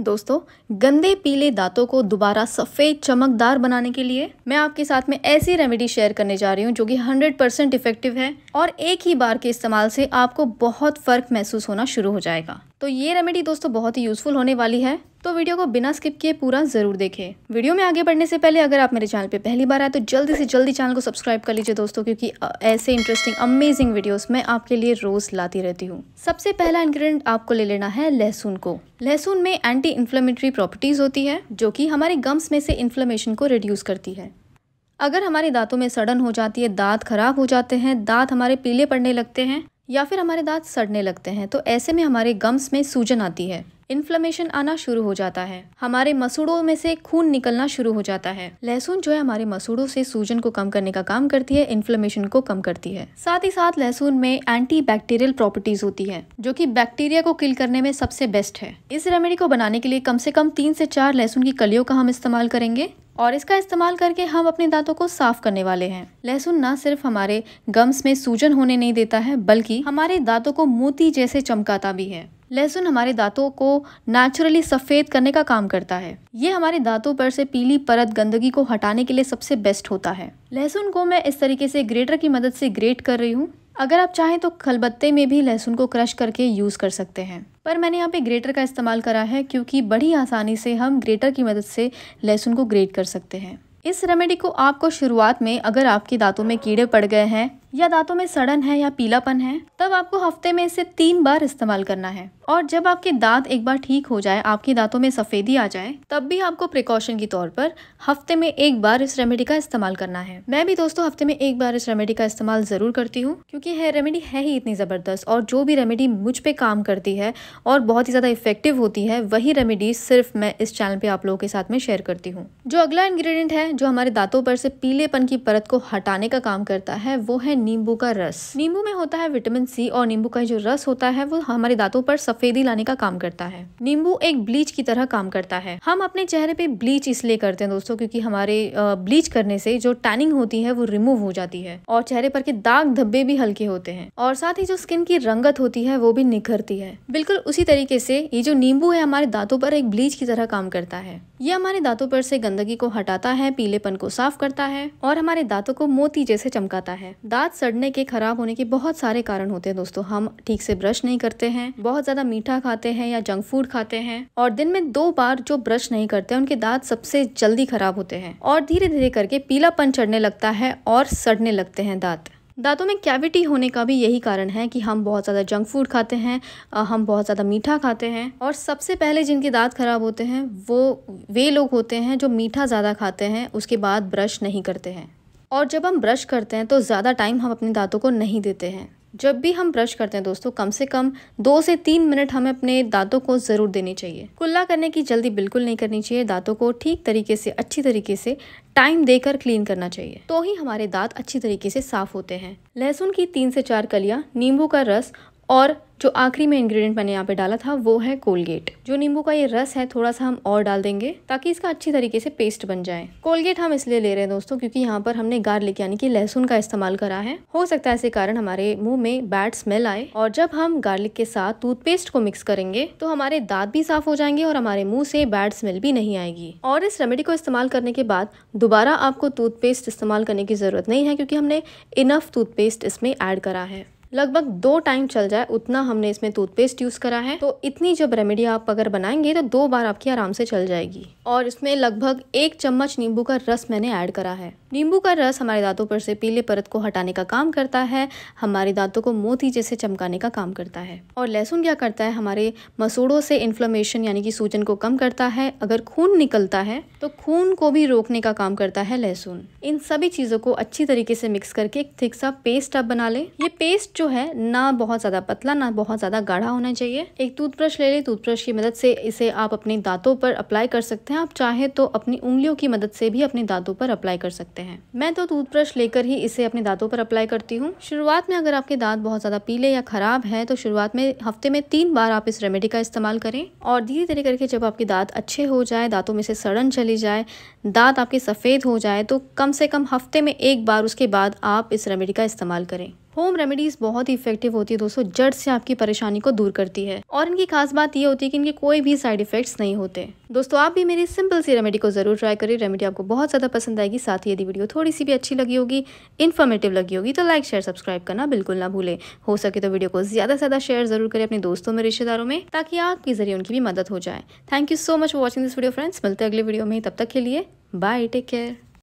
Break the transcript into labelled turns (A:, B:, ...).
A: दोस्तों गंदे पीले दांतों को दोबारा सफ़ेद चमकदार बनाने के लिए मैं आपके साथ में ऐसी रेमेडी शेयर करने जा रही हूँ जो कि 100 परसेंट इफेक्टिव है और एक ही बार के इस्तेमाल से आपको बहुत फ़र्क महसूस होना शुरू हो जाएगा तो ये रेमेडी दोस्तों बहुत ही यूज़फुल होने वाली है तो वीडियो को बिना स्किप किए पूरा ज़रूर देखें वीडियो में आगे बढ़ने से पहले अगर आप मेरे चैनल पे पहली बार आए तो जल्दी से जल्दी चैनल को सब्सक्राइब कर लीजिए दोस्तों क्योंकि ऐसे इंटरेस्टिंग अमेजिंग वीडियो मैं आपके लिए रोज़ लाती रहती हूँ सबसे पहला इंग्रेडिएंट आपको ले लेना है लहसुन को लहसुन में एंटी इन्फ्लेमेटरी प्रॉपर्टीज़ होती है जो की हमारे गम्स में से इन्फ्लेमेशन को रिड्यूस करती है अगर हमारे दांतों में सड़न हो जाती है दांत खराब हो जाते हैं दांत हमारे पीले पड़ने लगते हैं या फिर हमारे दांत सड़ने लगते हैं तो ऐसे में हमारे गम्स में सूजन आती है इन्फ्लेमेशन आना शुरू हो जाता है हमारे मसूड़ों में से खून निकलना शुरू हो जाता है लहसुन जो है हमारे मसूड़ों से सूजन को कम करने का काम करती है इन्फ्लेमेशन को कम करती है साथ ही साथ लहसुन में एंटी बैक्टीरियल प्रॉपर्टीज होती है जो की बैक्टीरिया को किल करने में सबसे बेस्ट है इस रेमेडी को बनाने के लिए कम से कम तीन से चार लहसुन की कलियों का हम इस्तेमाल करेंगे और इसका इस्तेमाल करके हम अपने दांतों को साफ करने वाले हैं लहसुन ना सिर्फ हमारे गम्स में सूजन होने नहीं देता है बल्कि हमारे दांतों को मोती जैसे चमकाता भी है लहसुन हमारे दांतों को नेचुरली सफ़ेद करने का काम करता है ये हमारे दांतों पर से पीली परत गंदगी को हटाने के लिए सबसे बेस्ट होता है लहसुन को मैं इस तरीके से ग्रेटर की मदद से ग्रेट कर रही हूँ अगर आप चाहें तो खलबत्ते में भी लहसुन को क्रश करके यूज़ कर सकते हैं पर मैंने यहाँ पे ग्रेटर का इस्तेमाल करा है क्योंकि बड़ी आसानी से हम ग्रेटर की मदद से लहसुन को ग्रेट कर सकते हैं इस रेमेडी को आपको शुरुआत में अगर आपके दांतों में कीड़े पड़ गए हैं या दांतों में सड़न है या पीलापन है तब आपको हफ्ते में इसे तीन बार इस्तेमाल करना है और जब आपके दांत एक बार ठीक हो जाए आपके दांतों में सफ़ेदी आ जाए तब भी आपको प्रिकॉशन के तौर पर हफ्ते में एक बार इस रेमेडी का इस्तेमाल करना है मैं भी दोस्तों हफ्ते में एक बार इस रेमेडी का इस्तेमाल ज़रूर करती हूँ क्योंकि है रेमेडी है ही इतनी ज़बरदस्त और जो भी रेमेडी मुझ पर काम करती है और बहुत ही ज़्यादा इफेक्टिव होती है वही रेमेडी सिर्फ मैं इस चैनल पे आप लोगों के साथ में शेयर करती हूँ जो अगला इन्ग्रीडियंट है जो हमारे दांतों पर से पीलेपन की परत को हटाने का काम करता है वो है नींबू का रस नींबू में होता है विटामिन सी और नींबू का जो रस होता है वो हमारे दांतों पर सफेदी लाने का काम करता है नींबू एक ब्लीच की तरह काम करता है हम अपने चेहरे पे ब्लीच इसलिए करते हैं दोस्तों क्योंकि हमारे ब्लीच करने से जो टैनिंग होती है वो रिमूव हो जाती है और चेहरे पर के दाग धब्बे भी हल्के होते हैं और साथ ही जो स्किन की रंगत होती है वो भी निखरती है बिल्कुल उसी तरीके से ये जो नींबू है हमारे दांतों पर एक ब्लीच की तरह काम करता है ये हमारे दांतों पर से गंदगी को हटाता है पीलेपन को साफ करता है और हमारे दांतों को मोती जैसे चमकाता है दांत सड़ने के खराब होने के बहुत सारे कारण होते हैं दोस्तों हम ठीक से ब्रश नहीं करते हैं बहुत ज्यादा मीठा खाते हैं या जंक फूड खाते हैं और दिन में दो बार जो ब्रश नहीं करते उनके दांत सबसे जल्दी खराब होते हैं और धीरे धीरे करके पीलापन चढ़ने लगता है और सड़ने लगते हैं दांत दांतों में कैविटी होने का भी यही कारण है कि हम बहुत ज़्यादा जंक फूड खाते हैं हम बहुत ज़्यादा मीठा खाते हैं और सबसे पहले जिनके दांत ख़राब होते हैं वो वे लोग होते हैं जो मीठा ज़्यादा खाते हैं उसके बाद ब्रश नहीं करते हैं और जब हम ब्रश करते हैं तो ज़्यादा टाइम हम अपने दांतों को नहीं देते हैं जब भी हम ब्रश करते हैं दोस्तों कम से कम दो से तीन मिनट हमें अपने दांतों को ज़रूर देनी चाहिए कुल्ला करने की जल्दी बिल्कुल नहीं करनी चाहिए दांतों को ठीक तरीके से अच्छी तरीके से टाइम देकर क्लीन करना चाहिए तो ही हमारे दांत अच्छी तरीके से साफ होते हैं लहसुन की तीन से चार कलियाँ नींबू का रस और जो आखिरी में इंग्रेडिएंट मैंने यहाँ पे डाला था वो है कोलगेट जो नींबू का ये रस है थोड़ा सा हम और डाल देंगे ताकि इसका अच्छी तरीके से पेस्ट बन जाए कोलगेट हम इसलिए ले रहे हैं दोस्तों क्योंकि यहाँ पर हमने गार्लिक यानी कि लहसुन का इस्तेमाल करा है हो सकता है इसे कारण हमारे मुंह में बैड स्मेल आए और जब हम गार्लिक के साथ टूथपेस्ट को मिक्स करेंगे तो हमारे दाँत भी साफ हो जाएंगे और हमारे मुँह से बैड स्मेल भी नहीं आएगी और इस रेमेडी को इस्तेमाल करने के बाद दोबारा आपको टूथपेस्ट इस्तेमाल करने की जरूरत नहीं है क्योंकि हमने इनफ टूथपेस्ट इसमें ऐड करा है लगभग दो टाइम चल जाए उतना हमने इसमें टूथपेस्ट यूज़ करा है तो इतनी जब रेमेडी आप अगर बनाएंगे तो दो बार आपकी आराम से चल जाएगी और इसमें लगभग एक चम्मच नींबू का रस मैंने ऐड करा है नींबू का रस हमारे दांतों पर से पीले परत को हटाने का काम करता है हमारे दांतों को मोती जैसे चमकाने का काम करता है और लहसुन क्या करता है हमारे मसूड़ों से इन्फ्लोमेशन यानी कि सूजन को कम करता है अगर खून निकलता है तो खून को भी रोकने का काम करता है लहसुन इन सभी चीज़ों को अच्छी तरीके से मिक्स करके एक थिक सा पेस्ट आप बना ले ये पेस्ट जो है ना बहुत ज़्यादा पतला ना बहुत ज़्यादा गाढ़ा होना चाहिए एक टूथब्रश ले लें टूथब्रश की मदद से इसे आप अपने दांतों पर अप्लाई कर सकते हैं आप चाहे तो अपनी उंगलियों की मदद से भी अपने दांतों पर अप्लाई कर सकते हैं हैं मैं तो टूथब्रश लेकर ही इसे अपने दांतों पर अप्लाई करती हूँ शुरुआत में अगर आपके दांत बहुत ज़्यादा पीले या ख़राब है तो शुरुआत में हफ्ते में तीन बार आप इस रेमेडी का इस्तेमाल करें और धीरे धीरे करके जब आपके दांत अच्छे हो जाए दांतों में से सड़न चली जाए दांत आपके सफ़ेद हो जाए तो कम से कम हफ्ते में एक बार उसके बाद आप इस रेमेडी का इस्तेमाल करें होम रेमेडीज़ बहुत ही इफेक्टिव होती है दोस्तों जड़ से आपकी परेशानी को दूर करती है और इनकी खास बात यह होती है कि इनके कोई भी साइड इफेक्ट्स नहीं होते दोस्तों आप भी मेरी सिंपल सी रेमेडी को ज़रूर ट्राई करें रेमेडी आपको बहुत ज़्यादा पसंद आएगी साथ ही यदि वीडियो थोड़ी सी भी अच्छी लगी होगी इन्फॉर्मेटिव लगी होगी तो लाइक शेयर सब्सक्राइब करना बिल्कुल ना भूलें हो सके तो वीडियो को ज़्यादा से ज़्यादा शेयर ज़रूर करें अपने दोस्तों में रिश्तेदारों में ताकि आपके ज़रिए उनकी भी मदद हो जाए thank you so much for watching this video friends मिलते अगले वीडियो में तब तक के लिए बाय टेक केयर